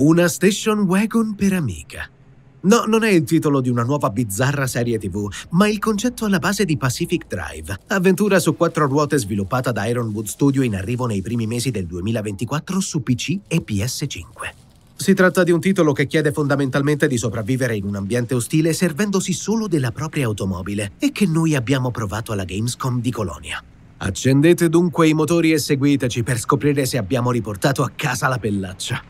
Una station wagon per amica. No, non è il titolo di una nuova bizzarra serie TV, ma il concetto alla base di Pacific Drive, avventura su quattro ruote sviluppata da Ironwood Studio in arrivo nei primi mesi del 2024 su PC e PS5. Si tratta di un titolo che chiede fondamentalmente di sopravvivere in un ambiente ostile servendosi solo della propria automobile e che noi abbiamo provato alla Gamescom di Colonia. Accendete dunque i motori e seguiteci per scoprire se abbiamo riportato a casa la pellaccia.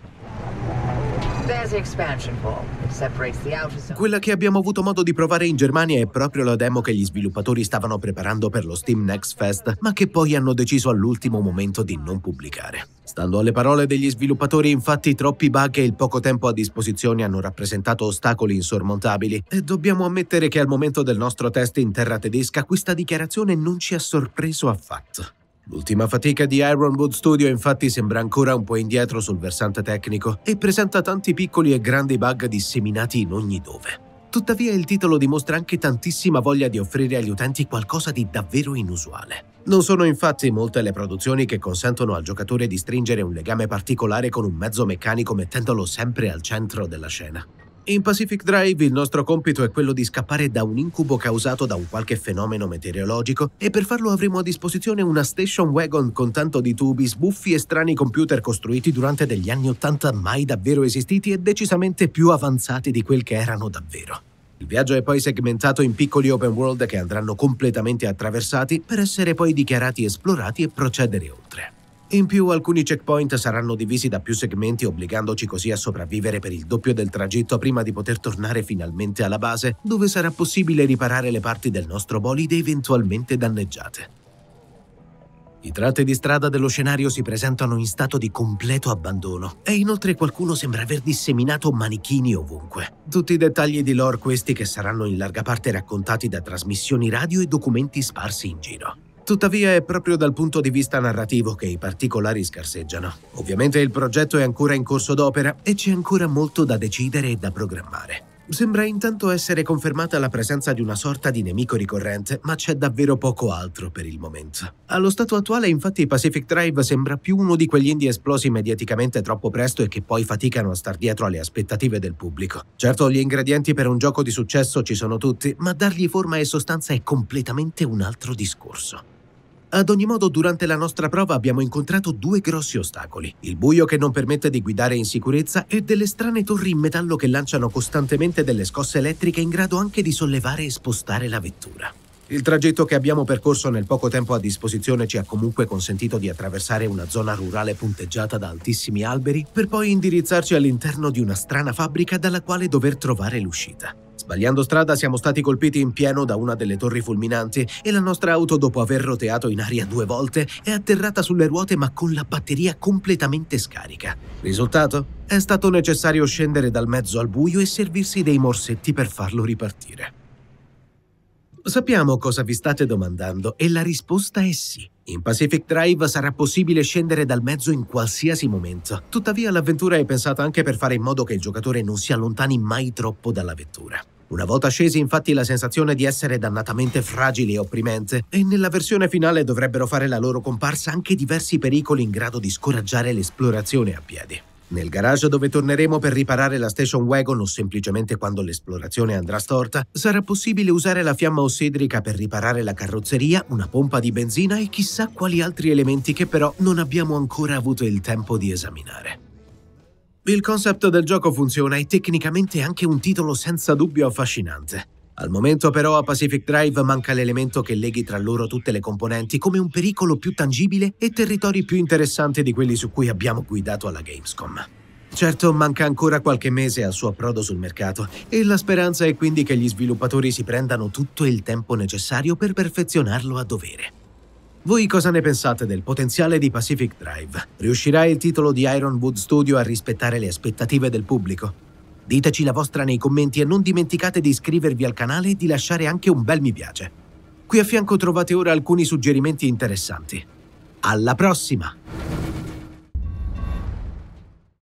Quella che abbiamo avuto modo di provare in Germania è proprio la demo che gli sviluppatori stavano preparando per lo Steam Next Fest, ma che poi hanno deciso all'ultimo momento di non pubblicare. Stando alle parole degli sviluppatori, infatti, troppi bug e il poco tempo a disposizione hanno rappresentato ostacoli insormontabili e dobbiamo ammettere che al momento del nostro test in terra tedesca questa dichiarazione non ci ha sorpreso affatto. L'ultima fatica di Ironwood Studio infatti sembra ancora un po' indietro sul versante tecnico e presenta tanti piccoli e grandi bug disseminati in ogni dove. Tuttavia il titolo dimostra anche tantissima voglia di offrire agli utenti qualcosa di davvero inusuale. Non sono infatti molte le produzioni che consentono al giocatore di stringere un legame particolare con un mezzo meccanico mettendolo sempre al centro della scena. In Pacific Drive il nostro compito è quello di scappare da un incubo causato da un qualche fenomeno meteorologico e per farlo avremo a disposizione una station wagon con tanto di tubi, sbuffi e strani computer costruiti durante degli anni Ottanta mai davvero esistiti e decisamente più avanzati di quel che erano davvero. Il viaggio è poi segmentato in piccoli open world che andranno completamente attraversati per essere poi dichiarati esplorati e procedere oltre. In più alcuni checkpoint saranno divisi da più segmenti obbligandoci così a sopravvivere per il doppio del tragitto prima di poter tornare finalmente alla base dove sarà possibile riparare le parti del nostro bolide eventualmente danneggiate. I tratti di strada dello scenario si presentano in stato di completo abbandono e inoltre qualcuno sembra aver disseminato manichini ovunque. Tutti i dettagli di lore questi che saranno in larga parte raccontati da trasmissioni radio e documenti sparsi in giro. Tuttavia è proprio dal punto di vista narrativo che i particolari scarseggiano. Ovviamente il progetto è ancora in corso d'opera e c'è ancora molto da decidere e da programmare. Sembra intanto essere confermata la presenza di una sorta di nemico ricorrente, ma c'è davvero poco altro per il momento. Allo stato attuale, infatti, Pacific Drive sembra più uno di quegli indie esplosi mediaticamente troppo presto e che poi faticano a star dietro alle aspettative del pubblico. Certo, gli ingredienti per un gioco di successo ci sono tutti, ma dargli forma e sostanza è completamente un altro discorso. Ad ogni modo, durante la nostra prova abbiamo incontrato due grossi ostacoli. Il buio che non permette di guidare in sicurezza e delle strane torri in metallo che lanciano costantemente delle scosse elettriche in grado anche di sollevare e spostare la vettura. Il tragitto che abbiamo percorso nel poco tempo a disposizione ci ha comunque consentito di attraversare una zona rurale punteggiata da altissimi alberi per poi indirizzarci all'interno di una strana fabbrica dalla quale dover trovare l'uscita. Sbagliando strada siamo stati colpiti in pieno da una delle torri fulminanti e la nostra auto, dopo aver roteato in aria due volte, è atterrata sulle ruote ma con la batteria completamente scarica. Risultato? È stato necessario scendere dal mezzo al buio e servirsi dei morsetti per farlo ripartire. Sappiamo cosa vi state domandando e la risposta è sì. In Pacific Drive sarà possibile scendere dal mezzo in qualsiasi momento. Tuttavia l'avventura è pensata anche per fare in modo che il giocatore non si allontani mai troppo dalla vettura. Una volta scesi infatti la sensazione di essere dannatamente fragili e opprimente, e nella versione finale dovrebbero fare la loro comparsa anche diversi pericoli in grado di scoraggiare l'esplorazione a piedi. Nel garage dove torneremo per riparare la station wagon o semplicemente quando l'esplorazione andrà storta, sarà possibile usare la fiamma ossidrica per riparare la carrozzeria, una pompa di benzina e chissà quali altri elementi che però non abbiamo ancora avuto il tempo di esaminare. Il concept del gioco funziona e tecnicamente è anche un titolo senza dubbio affascinante. Al momento però a Pacific Drive manca l'elemento che leghi tra loro tutte le componenti come un pericolo più tangibile e territori più interessanti di quelli su cui abbiamo guidato alla Gamescom. Certo, manca ancora qualche mese al suo approdo sul mercato e la speranza è quindi che gli sviluppatori si prendano tutto il tempo necessario per perfezionarlo a dovere. Voi cosa ne pensate del potenziale di Pacific Drive? Riuscirà il titolo di Ironwood Studio a rispettare le aspettative del pubblico? Diteci la vostra nei commenti e non dimenticate di iscrivervi al canale e di lasciare anche un bel mi piace. Qui a fianco trovate ora alcuni suggerimenti interessanti. Alla prossima!